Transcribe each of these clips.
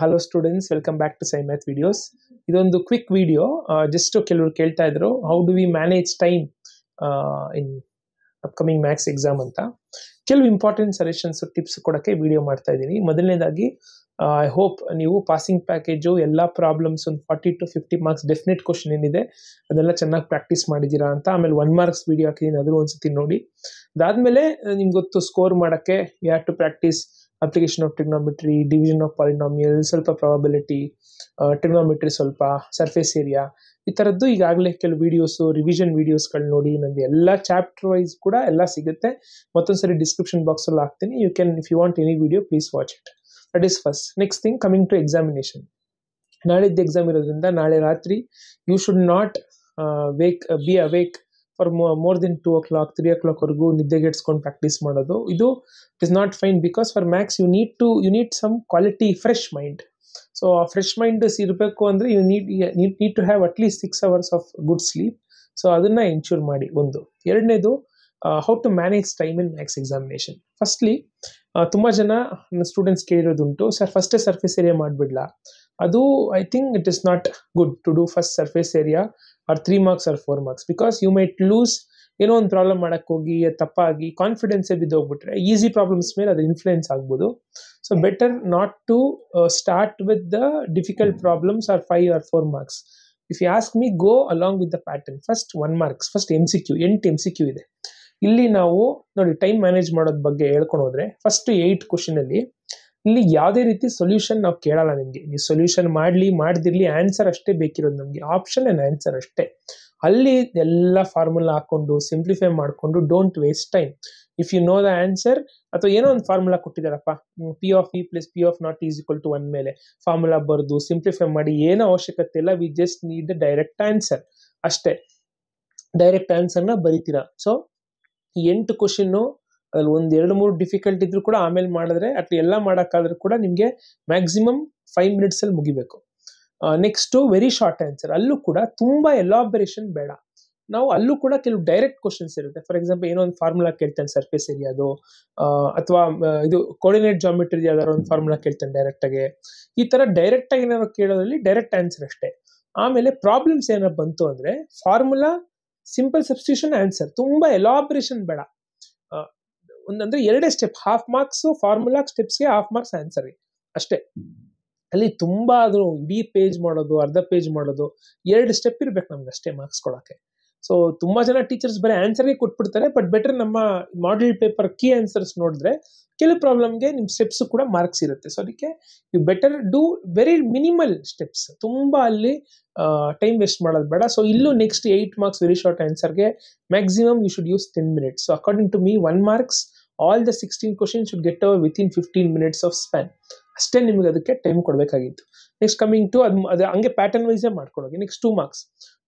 Hello students welcome back to Sai math videos ಇದೊಂದು quick video just ಕೆಲವರು ಕೇಳ್ತಾ ಇದ್ರು how do we manage time in upcoming maths exam ಅಂತ ಕೆಲವು important suggestions tips ಕೊಡೋಕ್ಕೆ video ಮಾಡ್ತಾ ಇದ್ದೀನಿ ಮೊದಲನೇದಾಗಿ ಐ ಹೋಪ್ ನೀವು ಪಾಸಿಂಗ್ ಪ್ಯಾಕೇಜು ಎಲ್ಲ ಪ್ರಾಬ್ಲಮ್ಸ್ ಒಂದು forty to fifty marks definite question ಏನಿದೆ ಅದೆಲ್ಲ ಚೆನ್ನಾಗಿ ಪ್ರಾಕ್ಟೀಸ್ ಮಾಡಿದ್ದೀರಾ ಅಂತ ಆಮೇಲೆ ಒನ್ ಮಾರ್ಕ್ಸ್ ವಿಡಿಯೋ ಹಾಕಿದ್ದೀನಿ ಅದ್ರ ಒಂದ್ಸತಿ ನೋಡಿ ಅದಾದಮೇಲೆ ನಿಮ್ಗೆ ಗೊತ್ತು ಸ್ಕೋರ್ ಮಾಡೋಕ್ಕೆ you have to practise application of trigonometry division of polynomial ಸ್ವಲ್ಪ ಪ್ರಾಬಿಲಿಟಿ ಟ್ರಿಗ್ನೋಮೆಟ್ರಿ ಸ್ವಲ್ಪ ಸರ್ಫೇಸ್ ಏರಿಯಾ ಈ ಥರದ್ದು ಈಗಾಗಲೇ ಕೆಲವು ವೀಡಿಯೋಸು ರಿವಿಷನ್ ವೀಡಿಯೋಸ್ಗಳು ನೋಡಿ ನಂದು ಎಲ್ಲ ಚಾಪ್ಟರ್ ವೈಸ್ ಕೂಡ ಎಲ್ಲ ಸಿಗುತ್ತೆ ಮತ್ತೊಂದು ಸರಿ ಡಿಸ್ಕ್ರಿಪ್ಷನ್ ಬಾಕ್ಸಲ್ಲಿ ಹಾಕ್ತೀನಿ you can if you want any video please watch it that is first next thing coming to examination ನಾಳಿದ್ದು ಎಕ್ಸಾಮ್ ಇರೋದ್ರಿಂದ ನಾಳೆ ರಾತ್ರಿ you should not wake be awake for more than two o'clock three o ವರೆಗೂ ನಿದ್ದೆಗೆಡ್ಸ್ಕೊಂಡು practice ಮಾಡೋದು ಇದು is not fine because for max you need to you need some quality fresh mind so ಆ fresh minds ಇರಬೇಕು ಅಂದರೆ you need need to have at least six hours of good sleep so ಅದನ್ನ ensure ಮಾಡಿ ಒಂದು ಎರಡನೇದು how to manage time in max examination firstly ತುಂಬ ಜನ students ಕೇಳಿರೋದುಂಟು ಸರ್ ಫಸ್ಟೇ ಸರ್ಫೇಸ್ ಏರಿಯಾ ಮಾಡಿಬಿಡ್ಲಾ ಅದು I think it is not good to do first surface area or three marks or four marks because you might lose ಏನೋ ಒಂದು problem ಮಾಡೋಕ್ಕೆ ಹೋಗಿ ತಪ್ಪಾಗಿ ಕಾನ್ಫಿಡೆನ್ಸೇ ಬಿದ್ದು ಹೋಗ್ಬಿಟ್ರೆ ಈಸಿ ಪ್ರಾಬ್ಲಮ್ಸ್ ಮೇಲೆ ಅದು ಇನ್ಫ್ಲುಯೆನ್ಸ್ ಆಗ್ಬೋದು so better not to start with the difficult problems or five or four marks if you ask me go along with the pattern first one marks first M C Q ಎಂಟು M C Q ಇದೆ ಇಲ್ಲಿ ನಾವು ನೋಡಿ time manage ಮಾಡೋದ್ ಬಗ್ಗೆ ಹೇಳ್ಕೊಂಡು ಹೋದ್ರೆ first eight ಕ್ವಶನಲ್ಲಿ ಇಲ್ಲಿ ಯಾವುದೇ ರೀತಿ ಸೊಲ್ಯೂಷನ್ ನಾವು ಕೇಳಲ್ಲ ನಿಮಗೆ ನೀವು ಸೊಲ್ಯೂಷನ್ ಮಾಡಲಿ ಮಾಡ್ದಿರಲಿ ಆನ್ಸರ್ ಅಷ್ಟೇ ಬೇಕಿರೋದು ನಮಗೆ ಆಪ್ಷನ್ ಆ್ಯಂಡ್ ಆನ್ಸರ್ ಅಷ್ಟೇ ಅಲ್ಲಿ ಎಲ್ಲ ಫಾರ್ಮುಲಾ ಹಾಕೊಂಡು ಸಿಂಪ್ಲಿಫೈ ಮಾಡಿಕೊಂಡು don't waste time if you know the answer ಅಥವಾ ಏನೋ ಒಂದು ಫಾರ್ಮುಲಾ ಕೊಟ್ಟಿದ್ದಾರಪ್ಪ P of E plus P of not is equal to one ಮೇಲೆ ಫಾರ್ಮುಲಾ ಬರೆದು ಸಿಂಪ್ಲಿಫೈ ಮಾಡಿ ಏನೋ ಅವಶ್ಯಕತೆ ಇಲ್ಲ we just need the direct answer ಅಷ್ಟೇ ಡೈರೆಕ್ಟ್ ಆನ್ಸರ್ನ ಬರಿತೀರಾ ಸೊ ಎಂಟು ಕ್ವಶನ್ನು ಅದ್ರಲ್ಲಿ ಒಂದ್ ಎರಡು ಮೂರು ಡಿಫಿಕಲ್ಟ್ ಇದ್ರೂ ಕೂಡ ಆಮೇಲೆ ಮಾಡಿದ್ರೆ ಅಟ್ ಎಲ್ಲ ಮಾಡೋಕ್ಕಾದ್ರೂ ಕೂಡ ನಿಮಗೆ ಮ್ಯಾಕ್ಸಿಮಮ್ ಫೈವ್ ಅಲ್ಲಿ ಮುಗಿಬೇಕು ನೆಕ್ಸ್ಟ್ ವೆರಿ ಶಾರ್ಟ್ ಆನ್ಸರ್ ಅಲ್ಲೂ ಕೂಡ ತುಂಬಾ ಎಲಾಬರೇಷನ್ ಬೇಡ ನಾವು ಅಲ್ಲೂ ಕೂಡ ಕೆಲವು ಡೈರೆಕ್ಟ್ ಕ್ವಶನ್ಸ್ ಇರುತ್ತೆ ಫಾರ್ ಎಕ್ಸಾಂಪಲ್ ಏನೋ ಒಂದು ಫಾರ್ಮುಲಾ ಕೇಳ್ತಾನೆ ಸರ್ಫೇಸ್ ಏರಿಯಾದು ಅಥವಾ ಇದು ಕೋರ್ಡಿನೇಟ್ ಜಾಮಿಟ್ರಿ ಯಾವ್ದಾದ್ರು ಒಂದು ಫಾರ್ಮುಲಾ ಕೇಳ್ತಾನೆ ಆಗಿ ಈ ತರ ಡೈರೆಕ್ಟ್ ಆಗಿ ಏನಾದ್ರು ಕೇಳೋದ್ರಲ್ಲಿ ಡೈರೆಕ್ಟ್ ಆನ್ಸರ್ ಅಷ್ಟೇ ಆಮೇಲೆ ಪ್ರಾಬ್ಲಮ್ಸ್ ಏನಾರು ಬಂತು ಅಂದ್ರೆ ಫಾರ್ಮುಲಾ ಸಿಂಪಲ್ ಸಬ್ಸ್ಟಿಟ್ಯೂಷನ್ ಆನ್ಸರ್ ತುಂಬಾ ಎಲಾಬ್ರೇಷನ್ ಬೇಡ ಒಂದಂದ್ರೆ ಎರಡೇ ಸ್ಟೆಪ್ ಹಾಫ್ ಮಾರ್ಕ್ಸ್ ಫಾರ್ಮುಲಾ ಸ್ಟೆಪ್ಸ್ಗೆ ಹಾಫ್ ಮಾರ್ಕ್ಸ್ ಆನ್ಸರ್ಗೆ ಅಷ್ಟೇ ಅಲ್ಲಿ ತುಂಬಾ ಅದು ಇಡೀ ಪೇಜ್ ಮಾಡೋದು ಅರ್ಧ ಪೇಜ್ ಮಾಡೋದು ಎರಡು ಸ್ಟೆಪ್ ಇರ್ಬೇಕು ನಮ್ಗೆ ಅಷ್ಟೇ ಮಾರ್ಕ್ಸ್ ಕೊಡೋಕ್ಕೆ ಸೊ ತುಂಬಾ ಜನ ಟೀಚರ್ಸ್ ಬರೀ ಆನ್ಸರೇ ಕೊಟ್ಬಿಡ್ತಾರೆ ಬಟ್ ಬೆಟರ್ ನಮ್ಮ ಮಾಡೆಲ್ ಪೇಪರ್ ಕೀ ಆನ್ಸರ್ಸ್ ನೋಡಿದ್ರೆ ಕೆಲವು ಪ್ರಾಬ್ಲಮ್ಗೆ ನಿಮ್ಮ ಸ್ಟೆಪ್ಸ್ ಕೂಡ ಮಾರ್ಕ್ಸ್ ಇರುತ್ತೆ ಸೊ ಅದಕ್ಕೆ you better do very minimal steps ತುಂಬಾ ಅಲ್ಲಿ ಟೈಮ್ ವೇಸ್ಟ್ ಮಾಡೋದು ಬೇಡ ಸೊ ಇಲ್ಲೂ next eight marks very short ಆನ್ಸರ್ಗೆ maximum you should use ten minutes so according to me one marks all the sixteen question should get hour within fifteen minutes of span ಅಷ್ಟೇ ನಿಮಗೆ ಅದಕ್ಕೆ time ಕೊಡಬೇಕಾಗಿತ್ತು next coming to ಅದು ಅದು ಹಂಗೆ pattern ವೈಸೇ ಮಾಡ್ಕೊಡೋದು next two marks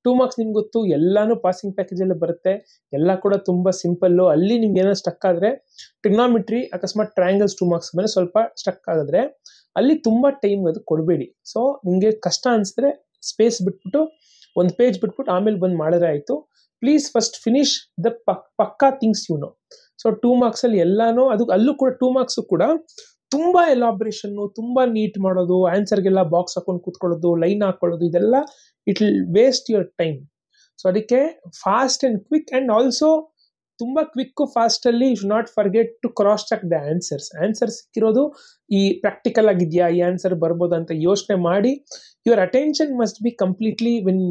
two marks ನಿಮ್ಗೆ ಗೊತ್ತು ಎಲ್ಲಾನು ಪಾಸಿಂಗ್ ಪ್ಯಾಕೇಜ್ ಅಲ್ಲಿ ಬರುತ್ತೆ ಎಲ್ಲ ಕೂಡ ತುಂಬಾ ಸಿಂಪಲ್ಲು ಅಲ್ಲಿ ನಿಮ್ಗೆ ಏನೋ ಸ್ಟಕ್ ಆದ್ರೆ ಟ್ರಿಗ್ನಾಮಿಟ್ರಿ ಅಕಸ್ಮಾತ್ ಟ್ರಯಾಂಗಲ್ಸ್ ಟೂ ಮಾರ್ಕ್ಸ್ ಮೇಲೆ ಸ್ವಲ್ಪ ಸ್ಟಕ್ ಆಗಿದ್ರೆ ಅಲ್ಲಿ ತುಂಬಾ ಟೈಮ್ ಅದು ಕೊಡಬೇಡಿ ಸೊ ನಿಮಗೆ ಕಷ್ಟ ಅನ್ಸಿದ್ರೆ ಸ್ಪೇಸ್ ಬಿಟ್ಬಿಟ್ಟು ಒಂದ್ ಪೇಜ್ ಬಿಟ್ಬಿಟ್ಟು ಆಮೇಲೆ ಬಂದ್ ಮಾಡಿದ್ರೆ ಆಯಿತು ಪ್ಲೀಸ್ ಫಸ್ಟ್ ಫಿನಿಶ್ ದ ಪಕ್ಕಾ things you know so two marks ಅಲ್ಲಿ ಎಲ್ಲಾನು ಅದು ಅಲ್ಲೂ ಕೂಡ ಟೂ ಮಾರ್ಕ್ಸ್ ಕೂಡ ತುಂಬ ಎಲಾಬ್ರೇಷನ್ನು ತುಂಬ ನೀಟ್ ಮಾಡೋದು ಆನ್ಸರ್ಗೆಲ್ಲ ಬಾಕ್ಸ್ ಹಾಕೊಂಡು ಕೂತ್ಕೊಳ್ಳೋದು ಲೈನ್ ಹಾಕೊಳ್ಳೋದು ಇದೆಲ್ಲ it will waste your time so ಅದಕ್ಕೆ fast and quick and also ತುಂಬ ಕ್ವಿಕ್ಕು ಫಾಸ್ಟಲ್ಲಿ you not forget to cross check the answers answer ಸಿಕ್ಕಿರೋದು ಈ ಪ್ರಾಕ್ಟಿಕಲ್ ಆಗಿದೆಯಾ ಈ ಆನ್ಸರ್ ಬರ್ಬೋದು ಅಂತ ಯೋಚನೆ ಮಾಡಿ your attention must be completely win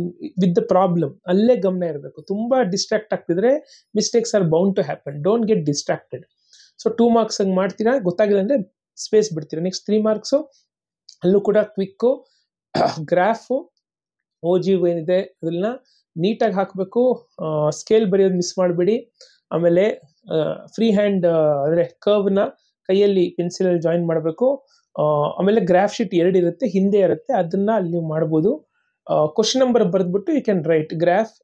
with the problem ಅಲ್ಲೇ ಗಮನ ಇರಬೇಕು ತುಂಬ ಡಿಸ್ಟ್ರಾಕ್ಟ್ ಆಗ್ತಿದ್ರೆ mistakes are bound to happen don't get distracted so two marks ಹಂಗೆ ಮಾಡ್ತೀರಾ ಗೊತ್ತಾಗಿಲ್ಲ ಅಂದರೆ ಸ್ಪೇಸ್ ಬಿಡ್ತೀರಾ ನೆಕ್ಸ್ಟ್ ತ್ರೀ ಮಾರ್ಕ್ಸು ಅಲ್ಲೂ ಕೂಡ ಕ್ವಿಕ್ಕು ಗ್ರಾಫು ಓ ಜಿ ಏನಿದೆ ಅದನ್ನ ನೀಟಾಗಿ ಹಾಕಬೇಕು ಸ್ಕೇಲ್ ಬರೆಯೋದು ಮಿಸ್ ಮಾಡಬೇಡಿ ಆಮೇಲೆ ಫ್ರೀ ಹ್ಯಾಂಡ್ ಅಂದರೆ ಕರ್ವ್ನ ಕೈಯಲ್ಲಿ ಪೆನ್ಸಿಲಲ್ಲಿ ಜಾಯಿನ್ ಮಾಡಬೇಕು ಆಮೇಲೆ ಗ್ರಾಫ್ ಶೀಟ್ ಎರಡು ಇರುತ್ತೆ ಹಿಂದೆ ಇರುತ್ತೆ ಅದನ್ನು ಅಲ್ಲಿ ನೀವು ಮಾಡ್ಬೋದು ಕ್ವಶನ್ ನಂಬರ್ ಬರೆದ್ಬಿಟ್ಟು you can write graph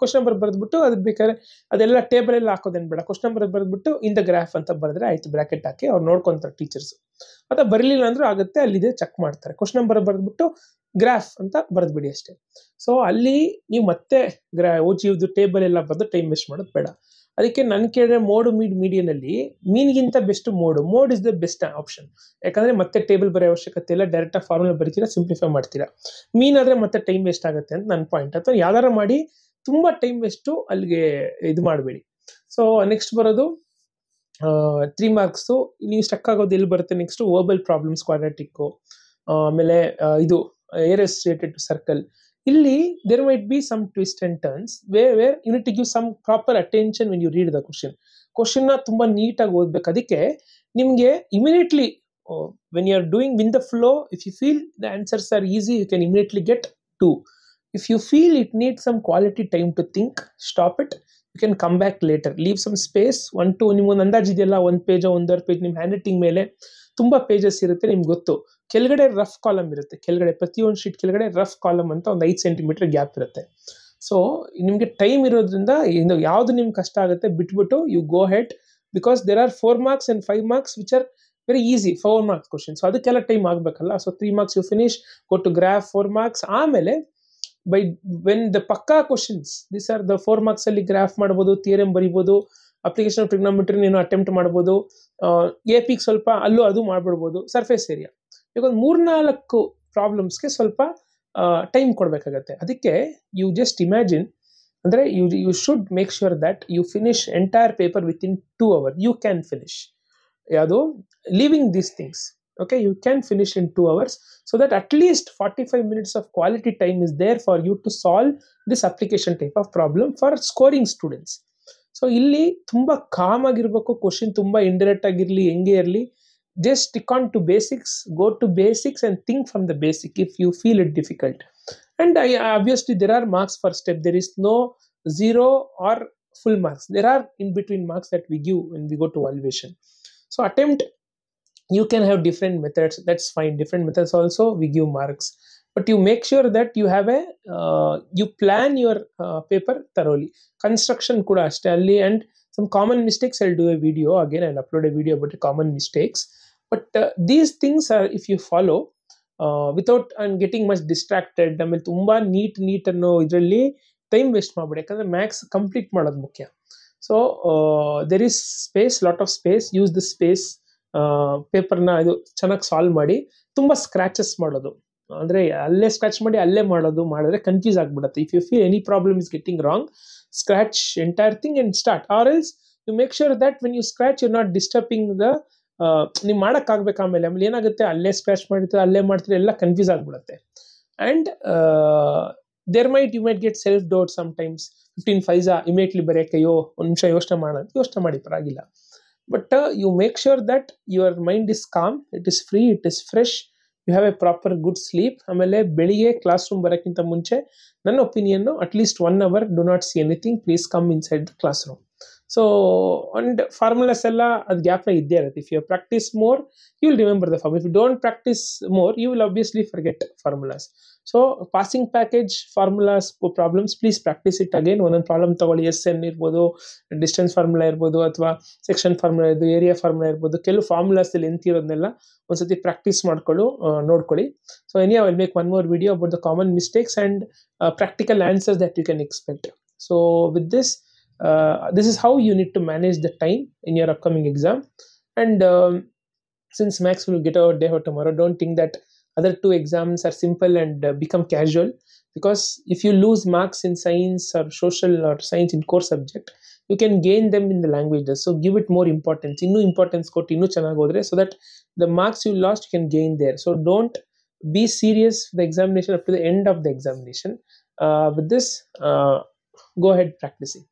question number ಬರೆದ್ಬಿಟ್ಟು ಅದಕ್ಕೆ ಬೇಕಾದ್ರೆ ಅದೆಲ್ಲ ಟೇಬಲೆಲ್ಲ ಹಾಕೋದೇನು ಬೇಡ ಕ್ವಶನ್ ನಂಬರ್ ಬರೆದ್ಬಿಟ್ಟು ಇನ್ ದ ಗ್ರಾಫ್ ಅಂತ ಬರೆದ್ರೆ ಆಯ್ತು ಬ್ರಾಕೆಟ್ ಹಾಕಿ ಅವ್ರು ನೋಡ್ಕೊಂತಾರೆ ಟೀಚರ್ಸ್ ಅಥವಾ ಬರಲಿಲ್ಲ ಅಂದರೂ ಆಗುತ್ತೆ ಅಲ್ಲಿದೆ ಚೆಕ್ ಮಾಡ್ತಾರೆ ಕ್ವಶನ್ ನಂಬರ್ ಬರೆದ್ಬಿಟ್ಟು ಗ್ರಾಫ್ ಅಂತ ಬರೆದ್ಬಿಡಿ ಅಷ್ಟೇ ಸೊ ಅಲ್ಲಿ ನೀವು ಮತ್ತೆ ಗ್ರಾ ಓ ಟೇಬಲ್ ಎಲ್ಲ ಬಂದು ಟೈಮ್ ವೇಸ್ಟ್ ಮಾಡೋದು ಬೇಡ ಅದಕ್ಕೆ ನಾನು ಕೇಳಿದ್ರೆ ಮೋಡು ಮೀಡ್ ಮೀಡಿಯನಲ್ಲಿ ಮೀನ್ಗಿಂತ best mode mode is the best option ಯಾಕಂದರೆ ಮತ್ತೆ ಟೇಬಲ್ ಬರೋ ಅವಶ್ಯಕತೆ ಇಲ್ಲ ಆಗಿ ಫಾರ್ಮುಲಾ ಬರಿತೀರಾ ಸಿಂಪ್ಲಿಫೈ ಮಾಡ್ತೀರಾ ಮೀನ್ ಆದರೆ ಮತ್ತೆ ಟೈಮ್ ವೇಸ್ಟ್ ಆಗುತ್ತೆ ಅಂತ ನನ್ನ ಪಾಯಿಂಟ್ ಅಥವಾ ಯಾವ್ದಾರ ಮಾಡಿ ತುಂಬ ಟೈಮ್ ವೇಸ್ಟು ಅಲ್ಲಿಗೆ ಇದು ಮಾಡಬೇಡಿ ಸೊ ನೆಕ್ಸ್ಟ್ ಬರೋದು ತ್ರೀ ಮಾರ್ಕ್ಸು ನೀವು ಸ್ಟಕ್ ಆಗೋದು ಎಲ್ಲಿ ಬರುತ್ತೆ ನೆಕ್ಸ್ಟು ಓಬಲ್ ಪ್ರಾಬ್ಲಮ್ಸ್ ಕ್ವಾಡ್ರಾಟಿಕ್ಕು ಆಮೇಲೆ ಇದು air circle. Illi, there might be some twists and turns where, where you need to give some proper attention when you read the question. Question na tumba neat agodbekadike, nimge immediately, when you are doing wind the flow, if you feel the answers are easy, you can immediately get to. If you feel it needs some quality time to think, stop it. You can come back later leave some space one two ಒಂದು ಅಂದಾಜು ಇದೆಯಲ್ಲ ಒಂದು page ಒಂದೂವರೆ page ನಿಮ್ಮ hand writing ಮೇಲೆ ತುಂಬ pages ಇರುತ್ತೆ ನಿಮ್ಗೆ ಗೊತ್ತು ಕೆಳಗಡೆ ರಫ್ ಕಾಲಮ್ ಇರುತ್ತೆ ಕೆಳಗಡೆ ಪ್ರತಿಯೊಂದು ಶೀಟ್ ಕೆಳಗಡೆ ರಫ್ ಕಾಲಮ್ ಅಂತ ಒಂದು ಐದು ಸೆಂಟಿಮೀಟರ್ ಗ್ಯಾಪ್ ಇರುತ್ತೆ ಸೊ ನಿಮಗೆ ಟೈಮ್ ಇರೋದ್ರಿಂದ ಇನ್ನು ಯಾವುದು ನಿಮ್ಗೆ ಕಷ್ಟ ಆಗುತ್ತೆ ಬಿಟ್ಬಿಟ್ಟು you go head because there are four marks and five marks which are very easy four marks question so ಅದಕ್ಕೆಲ್ಲ ಟೈಮ್ ಆಗಬೇಕಲ್ಲ so three marks you finish go to graph four marks ಆಮೇಲೆ ಬೈ ವೆನ್ ದ ಪಕ್ಕಾ questions this are the ಫೋರ್ ಮಾರ್ಕ್ಸಲ್ಲಿ graph ಮಾಡ್ಬೋದು theorem ಬರಿಬೋದು application of trigonometry ನೀನು attempt ಮಾಡ್ಬೋದು ಎ ಪಿಗೆ ಸ್ವಲ್ಪ ಅಲ್ಲೂ ಅದು ಮಾಡ್ಬಿಡ್ಬೋದು ಸರ್ಫೇಸ್ ಏರಿಯಾ ಇವಾಗ ಮೂರ್ನಾಲ್ಕು ಪ್ರಾಬ್ಲಮ್ಸ್ಗೆ ಸ್ವಲ್ಪ ಟೈಮ್ ಕೊಡಬೇಕಾಗತ್ತೆ ಅದಕ್ಕೆ ಯು ಜಸ್ಟ್ ಇಮ್ಯಾಜಿನ್ ಅಂದರೆ you you should make sure that you finish entire paper within two hour you can finish ಯಾವುದು leaving these things okay you can finish in 2 hours so that at least 45 minutes of quality time is there for you to solve this application type of problem for scoring students so illi thumba calm agirbeku question thumba indirect agirli enge irli just stick on to basics go to basics and think from the basic if you feel it difficult and I, obviously there are marks for step there is no zero or full marks there are in between marks that we give when we go to evaluation so attempt you can have different methods that's fine different methods also we give marks but you make sure that you have a uh, you plan your uh, paper thoroughly construction could ಅಷ್ಟೇ and some common mistakes i'll do a video again i'll upload a video about the common mistakes but uh, these things are if you follow uh, without getting much distracted. Distracted ಆಮೇಲೆ ತುಂಬ neat neat ಅನ್ನೋ time waste waste ಮಾಡಬೇಡಿ Max complete complete ಮಾಡೋದು ಮುಖ್ಯ So uh, there is space. Lot of space. Use the space. ಪೇಪರ್ನ ಇದು ಚೆನ್ನಾಗಿ solve ಮಾಡಿ ತುಂಬ ಸ್ಕ್ರ್ಯಾಚಸ್ ಮಾಡೋದು ಅಂದರೆ ಅಲ್ಲೇ ಸ್ಕ್ರ್ಯಾಚ್ ಮಾಡಿ ಅಲ್ಲೇ ಮಾಡೋದು ಮಾಡಿದ್ರೆ ಕನ್ಫ್ಯೂಸ್ ಆಗಿಬಿಡುತ್ತೆ if you feel any problem is getting wrong scratch entire thing and start or else you make sure that when you scratch you not disturbing the ನೀವು ಮಾಡೋಕ್ಕಾಗಬೇಕು ಆಮೇಲೆ ಆಮೇಲೆ ಏನಾಗುತ್ತೆ ಅಲ್ಲೇ ಸ್ಕ್ರ್ಯಾಚ್ ಮಾಡಿದ್ರೆ ಅಲ್ಲೇ ಮಾಡ್ತೀರಿ ಎಲ್ಲ ಕನ್ಫ್ಯೂಸ್ ಆಗಿಬಿಡುತ್ತೆ and there might you might get self doubt times fifteen ಫೈಸಾ ಇಮೇಟ್ಲಿ ಬರೆಯೋಕ್ಕೆ ಅಯ್ಯೋ ಒಂದು ನಿಮಿಷ ಯೋಚನೆ ಮಾಡೋದು ಯೋಚನೆ ಮಾಡಿ ಪರವಾಗಿಲ್ಲ but you make sure that your mind is calm it is free it is fresh you have a proper good sleep ಆಮೇಲೆ ಬೆಳಿಗ್ಗೆ ಕ್ಲಾಸ್ ರೂಮ್ ಬರೋಕ್ಕಿಂತ ಮುಂಚೆ ನನ್ನ ಒಪಿನಿಯನ್ನು at least one hour do not see anything please come inside the class room so and formulas ಎಲ್ಲ ಅದು ಗ್ಯಾಪ್ನ ಇದ್ದೇ ಇರುತ್ತೆ if you practise more you will remember the form if you don't practise more you will obviously forget formulas so passing package formulas problems please practise it again ಒಂದೊಂದು problem ತಗೊಳ್ಳಿ S N ಇರ್ಬೋದು distance formula ಇರ್ಬೋದು ಅಥವಾ section formula ಇರ್ಬೋದು area formula ಇರ್ಬೋದು ಕೆಲವು ಫಾರ್ಮುಲಾಸಲ್ಲಿ ಎಂತಿರೋದನ್ನೆಲ್ಲ ಒಂದ್ಸತಿ ಪ್ರಾಕ್ಟೀಸ್ ಮಾಡ್ಕೊಳ್ಳು ನೋಡ್ಕೊಳ್ಳಿ so any I will make one more video about the common mistakes and practical answers that you can expect so with this Uh, this is how you need to manage the time in your upcoming exam and um, since max will get out day or tomorrow don't think that other two exams are simple and uh, become casual because if you lose marks in science or social or science in core subject you can gain them in the languages so give it more importance innu importance ಕೊಟ್ಟು ಇನ್ನೂ ಚೆನ್ನಾಗಿ ಹೋದರೆ so that the marks you lost you can gain there so don't be serious for the examination up to the end of the examination uh, with this uh, go ahead practicing